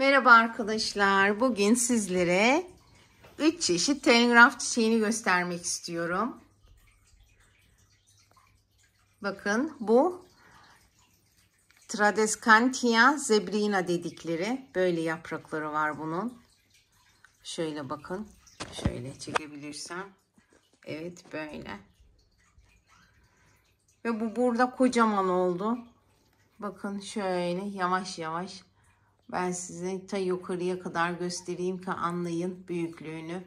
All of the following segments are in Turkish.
Merhaba arkadaşlar. Bugün sizlere 3 çeşit telgraf çiçeğini göstermek istiyorum. Bakın bu Tradescantia zebrina dedikleri böyle yaprakları var bunun. Şöyle bakın. Şöyle çekebilirsem. Evet böyle. Ve bu burada kocaman oldu. Bakın şöyle yavaş yavaş ben size ta yukarıya kadar göstereyim ki anlayın büyüklüğünü.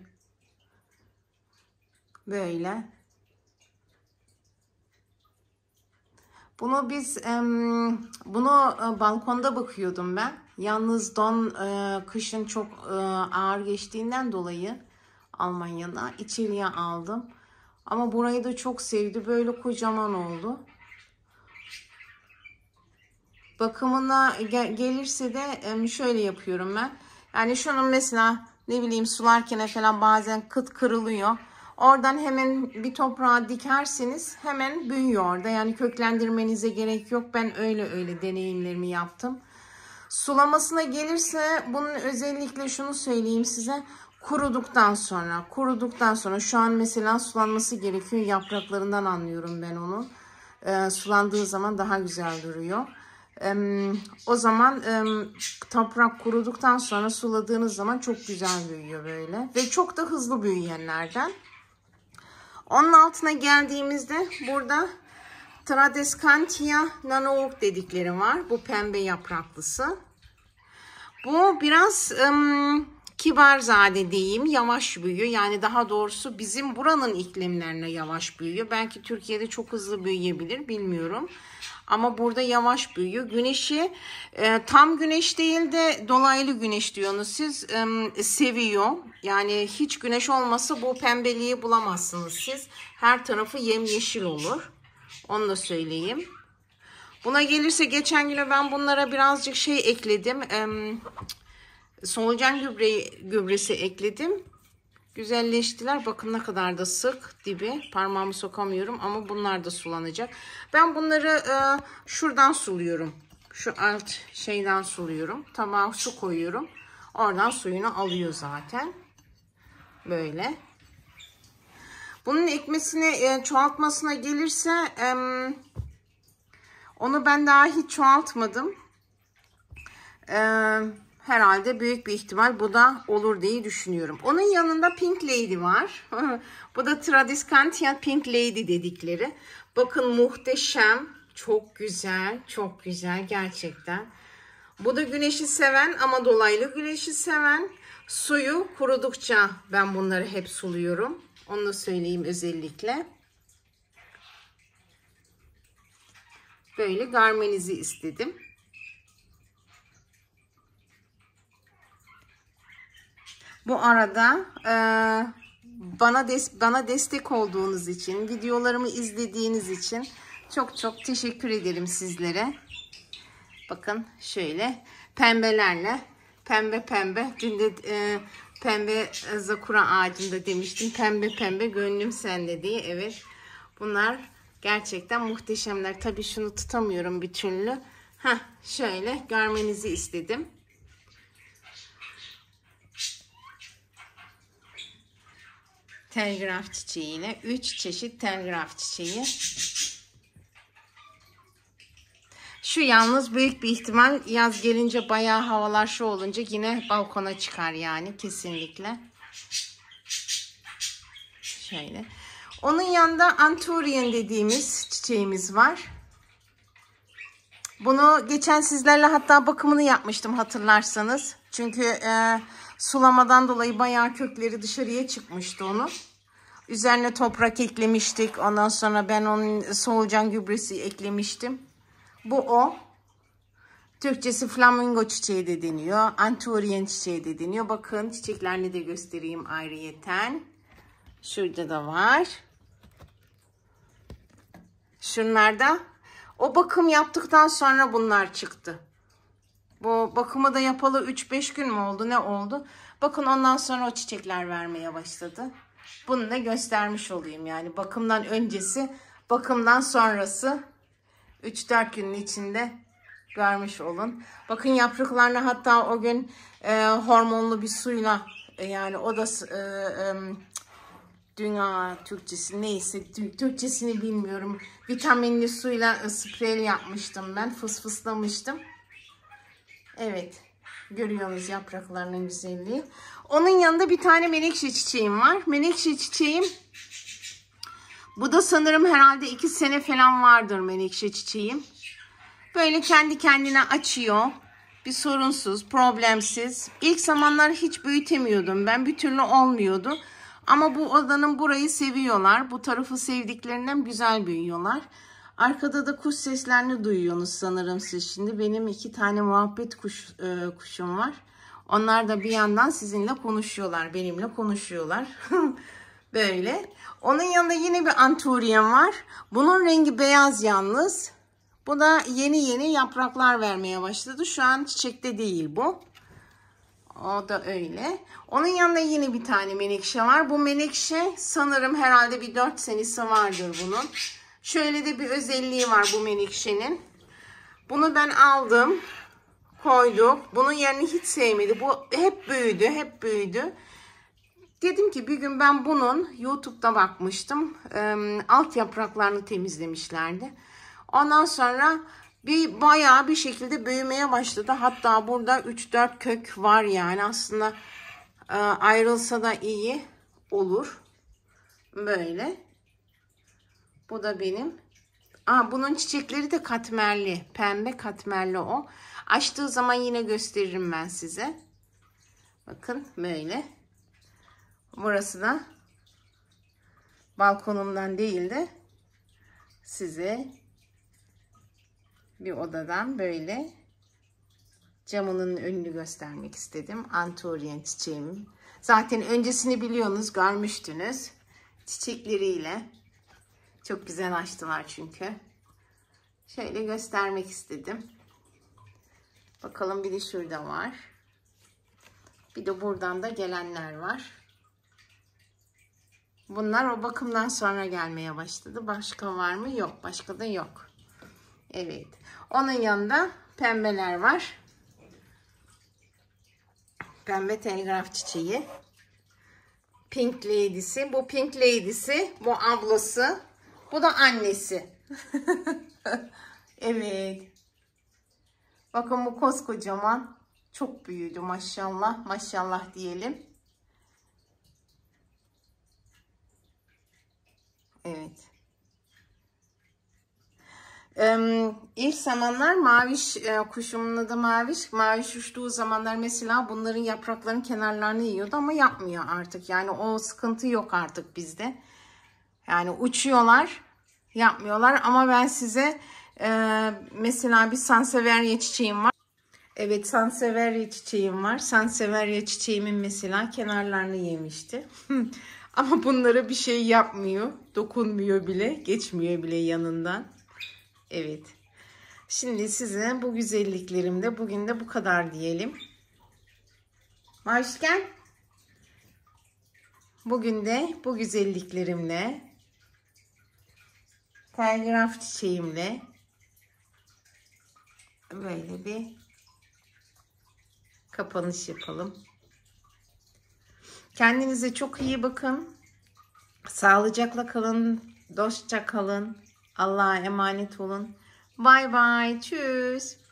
Böyle. Bunu biz bunu e, balkonda bakıyordum ben. Yalnız don e, kışın çok e, ağır geçtiğinden dolayı Almanya'da içeriye aldım. Ama burayı da çok sevdi. Böyle kocaman oldu bakımına gelirse de şöyle yapıyorum ben. Yani şunun mesela ne bileyim sularken falan bazen kıt kırılıyor. Oradan hemen bir toprağa dikerseniz hemen büyüyor orada. Yani köklendirmenize gerek yok. Ben öyle öyle deneyimlerimi yaptım. Sulamasına gelirse bunun özellikle şunu söyleyeyim size. Kuruduktan sonra, kuruduktan sonra şu an mesela sulanması gerekiyor. Yapraklarından anlıyorum ben onu. E, sulandığı zaman daha güzel duruyor o zaman toprak kuruduktan sonra suladığınız zaman çok güzel büyüyor böyle. Ve çok da hızlı büyüyenlerden. Onun altına geldiğimizde burada Tradescantia nanook dedikleri var. Bu pembe yapraklısı. Bu biraz ım, kibarzade diyeyim yavaş büyüyor. Yani daha doğrusu bizim buranın iklimlerine yavaş büyüyor. Belki Türkiye'de çok hızlı büyüyebilir bilmiyorum. Ama burada yavaş büyüyor. Güneşi e, tam güneş değil de dolaylı güneş diyorsunuz siz. E, seviyor. Yani hiç güneş olmasa bu pembeliği bulamazsınız siz. Her tarafı yemyeşil olur. Onu da söyleyeyim. Buna gelirse geçen güne ben bunlara birazcık şey ekledim. E, solucan gübreyi, gübresi ekledim. Güzelleştiler. Bakın ne kadar da sık dibi. Parmağımı sokamıyorum ama bunlar da sulanacak. Ben bunları e, şuradan suluyorum. Şu alt şeyden suluyorum. Tamam su koyuyorum. Oradan suyunu alıyor zaten. Böyle. Bunun ekmesine e, çoğaltmasına gelirse e, onu ben daha hiç çoğaltmadım. Eee herhalde büyük bir ihtimal bu da olur diye düşünüyorum. Onun yanında Pink Lady var. bu da Tradiscantia Pink Lady dedikleri. Bakın muhteşem. Çok güzel. Çok güzel gerçekten. Bu da güneşi seven ama dolaylı güneşi seven. Suyu kurudukça ben bunları hep suluyorum. Onu da söyleyeyim özellikle. Böyle garmenizi istedim. Bu arada e, bana des bana destek olduğunuz için, videolarımı izlediğiniz için çok çok teşekkür ederim sizlere. Bakın şöyle pembelerle pembe pembe dün de e, pembe zakura ağacında demiştim. Pembe pembe gönlüm sende diye. Evet. Bunlar gerçekten muhteşemler. Tabii şunu tutamıyorum bir türlü. Heh, şöyle görmenizi istedim. telgraf çiçeği yine. Üç çeşit telgraf çiçeği. Şu yalnız büyük bir ihtimal yaz gelince bayağı havalar şu olunca yine balkona çıkar yani kesinlikle. Şöyle. Onun yanında Anturian dediğimiz çiçeğimiz var. Bunu geçen sizlerle hatta bakımını yapmıştım hatırlarsanız. Çünkü e, sulamadan dolayı bayağı kökleri dışarıya çıkmıştı onun. Üzerine toprak eklemiştik. Ondan sonra ben onun solucan gübresi eklemiştim. Bu o. Türkçesi flamingo çiçeği de deniyor. Anturien çiçeği de deniyor. Bakın çiçeklerini de göstereyim ayrıyeten. Şurada da var. şunlar da. O bakım yaptıktan sonra bunlar çıktı. Bu bakımı da yapalı 3-5 gün mü oldu ne oldu? Bakın ondan sonra o çiçekler vermeye başladı. Bunu da göstermiş olayım yani. Bakımdan öncesi, bakımdan sonrası 3-4 günün içinde görmüş olun. Bakın yapraklarını hatta o gün e, hormonlu bir suyla e, yani o da e, e, dünya Türkçesi neyse Türkçesini bilmiyorum. Vitaminli suyla e, sprey yapmıştım ben. Fısfıslamıştım. Evet. Görüyorsunuz yapraklarının güzelliği. Onun yanında bir tane menekşe çiçeğim var. Menekşe çiçeğim bu da sanırım herhalde iki sene falan vardır menekşe çiçeğim. Böyle kendi kendine açıyor. Bir sorunsuz, problemsiz. İlk zamanlar hiç büyütemiyordum. Ben bir türlü olmuyordu. Ama bu odanın burayı seviyorlar. Bu tarafı sevdiklerinden güzel büyüyorlar. Arkada da kuş seslerini duyuyorsunuz sanırım siz şimdi. Benim iki tane muhabbet kuş, e, kuşum var. Onlar da bir yandan sizinle konuşuyorlar. Benimle konuşuyorlar. Böyle. Onun yanında yine bir anturiyem var. Bunun rengi beyaz yalnız. Bu da yeni yeni yapraklar vermeye başladı. Şu an çiçekte değil bu. O da öyle. Onun yanında yine bir tane menekşe var. Bu menekşe sanırım herhalde bir 4 senesi vardır bunun. Şöyle de bir özelliği var bu menekşenin. Bunu ben aldım. Koyduk. Bunun yerini hiç sevmedi. Bu hep büyüdü. Hep büyüdü. Dedim ki bir gün ben bunun YouTube'da bakmıştım. E, alt yapraklarını temizlemişlerdi. Ondan sonra bir bayağı bir şekilde büyümeye başladı. Hatta burada 3-4 kök var yani aslında e, ayrılsa da iyi olur. Böyle. Bu da benim. Aa, bunun çiçekleri de katmerli. Pembe katmerli o. Açtığı zaman yine gösteririm ben size. Bakın böyle. Burası da balkonumdan değil de size bir odadan böyle camının önünü göstermek istedim. Antoryen çiçeğim. Zaten öncesini biliyorsunuz, görmüştünüz. Çiçekleriyle çok güzel açtılar çünkü. Şöyle göstermek istedim. Bakalım bir de şurada var. Bir de buradan da gelenler var. Bunlar o bakımdan sonra gelmeye başladı. Başka var mı? Yok. Başka da yok. Evet. Onun yanında pembeler var. Pembe telgraf çiçeği. Pink Lady'si. Bu Pink Lady'si. Bu ablası. Bu da annesi. evet. Bakın bu koskocaman. Çok büyüdü maşallah. Maşallah diyelim. Evet. Ee, ilk zamanlar maviş e, kuşumun adı maviş. Maviş uçtuğu zamanlar mesela bunların yaprakların kenarlarını yiyordu ama yapmıyor artık. Yani o sıkıntı yok artık bizde. Yani uçuyorlar, yapmıyorlar ama ben size e, mesela bir Sanseverya çiçeğim var. Evet Sanseverya çiçeğim var. Sanseverya çiçeğimin mesela kenarlarını yemişti. ama bunlara bir şey yapmıyor. Dokunmuyor bile. Geçmiyor bile yanından. Evet. Şimdi size bu güzelliklerimde bugün de bu kadar diyelim. Başkan. Bugün de bu güzelliklerimle telgraf çiçeğimle böyle bir kapanış yapalım. Kendinize çok iyi bakın. Sağlıcakla kalın. Dostça kalın. Allah'a emanet olun. Bay bay. Tschüss.